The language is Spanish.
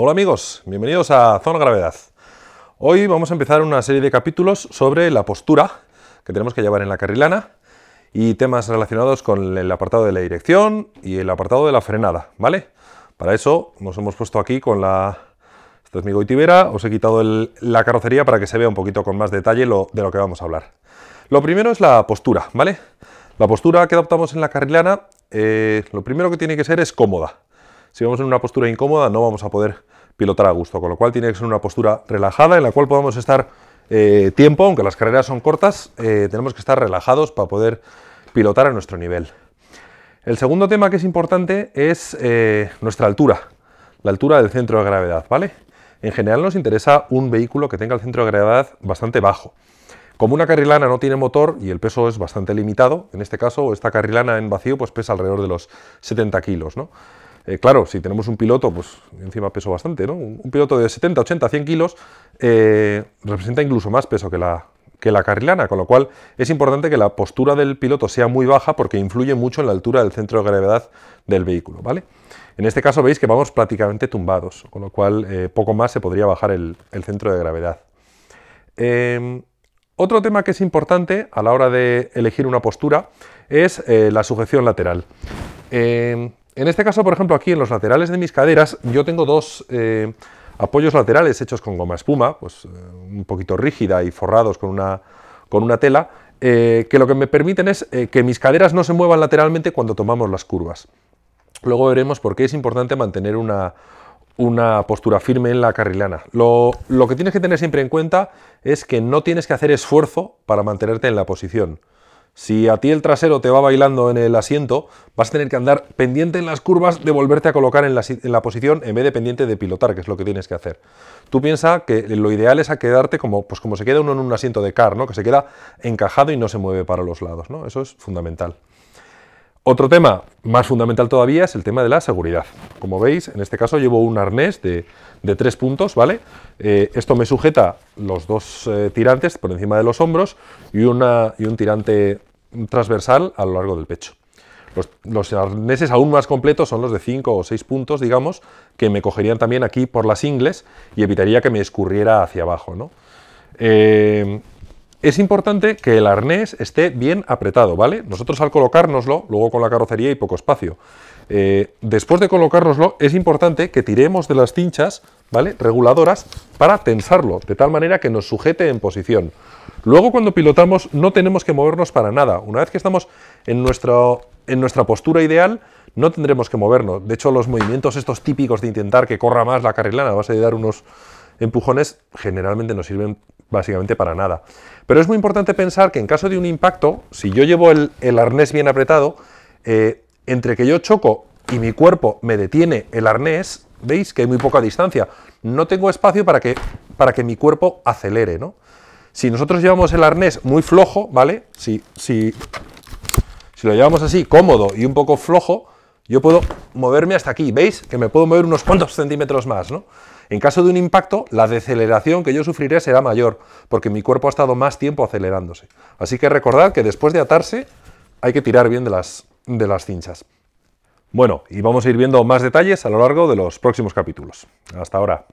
Hola amigos, bienvenidos a Zona Gravedad. Hoy vamos a empezar una serie de capítulos sobre la postura que tenemos que llevar en la carrilana y temas relacionados con el apartado de la dirección y el apartado de la frenada, ¿vale? Para eso nos hemos puesto aquí con la... Esta es mi os he quitado la carrocería para que se vea un poquito con más detalle lo, de lo que vamos a hablar. Lo primero es la postura, ¿vale? La postura que adoptamos en la carrilana, eh, lo primero que tiene que ser es cómoda. Si vamos en una postura incómoda no vamos a poder pilotar a gusto, con lo cual tiene que ser una postura relajada en la cual podamos estar eh, tiempo, aunque las carreras son cortas, eh, tenemos que estar relajados para poder pilotar a nuestro nivel. El segundo tema que es importante es eh, nuestra altura, la altura del centro de gravedad, ¿vale? En general nos interesa un vehículo que tenga el centro de gravedad bastante bajo. Como una carrilana no tiene motor y el peso es bastante limitado, en este caso esta carrilana en vacío pues pesa alrededor de los 70 kilos, ¿no? Eh, claro, si tenemos un piloto, pues encima peso bastante, ¿no? Un, piloto de 70, 80, 100 kilos eh, representa incluso más peso que la, que la carrilana, con lo cual es importante que la postura del piloto sea muy baja porque influye mucho en la altura del centro de gravedad del vehículo, ¿vale? En este caso veis que vamos prácticamente tumbados, con lo cual eh, poco más se podría bajar el, centro de gravedad. Em, otro tema que es importante a la hora de elegir una postura es la sujeción lateral. Em, en este caso, por ejemplo, aquí en los laterales de mis caderas, yo tengo dos eh, apoyos laterales hechos con goma espuma, pues eh, un poquito rígida y forrados con una, tela, eh, que lo que me permiten es que mis caderas no se muevan lateralmente cuando tomamos las curvas. Luego veremos por qué es importante mantener una, postura firme en la carrilana. lo que tienes que tener siempre en cuenta es que no tienes que hacer esfuerzo para mantenerte en la posición. Si a ti el trasero te va bailando en el asiento, vas a tener que andar pendiente en las curvas de volverte a colocar en la, posición en vez de pendiente de pilotar, que es lo que tienes que hacer. Tú piensas que lo ideal es a quedarte como, pues como se queda uno en un asiento de car, ¿no? que se queda encajado y no se mueve para los lados. ¿no? Eso es fundamental. Otro tema más fundamental todavía es el tema de la seguridad. Como veis, en este caso llevo un arnés de, tres puntos, ¿vale? Eh, esto me sujeta los dos eh, tirantes por encima de los hombros y, una, y un tirante transversal a lo largo del pecho. Los, arneses aún más completos son los de 5 o 6 puntos, digamos, que me cogerían también aquí por las ingles y evitaría que me escurriera hacia abajo. ¿no? Eh, es importante que el arnés esté bien apretado, ¿vale? Nosotros al colocárnoslo, luego con la carrocería hay poco espacio. Eh, después de colocárnoslo, es importante que tiremos de las cinchas ¿vale? Reguladoras para tensarlo, de tal manera que nos sujete en posición. Luego cuando pilotamos no tenemos que movernos para nada. Una vez que estamos en, nuestro, en nuestra postura ideal, no tendremos que movernos. De hecho, los movimientos estos típicos de intentar que corra más la carrilana a base de dar unos empujones, generalmente no sirven básicamente para nada. Pero es muy importante pensar que en caso de un impacto, si yo llevo el, arnés bien apretado, eh, entre que yo choco y mi cuerpo me detiene el arnés, ¿Veis que hay muy poca distancia? No tengo espacio para que, para que mi cuerpo acelere, ¿no? Si nosotros llevamos el arnés muy flojo, ¿vale? Si, si, si lo llevamos así, cómodo y un poco flojo, yo puedo moverme hasta aquí. ¿Veis? Que me puedo mover unos cuantos centímetros más, ¿no? En caso de un impacto, la deceleración que yo sufriré será mayor, porque mi cuerpo ha estado más tiempo acelerándose. Así que recordad que después de atarse, hay que tirar bien de las, de las cinchas. Bueno, y vamos a ir viendo más detalles a lo largo de los próximos capítulos. Hasta ahora.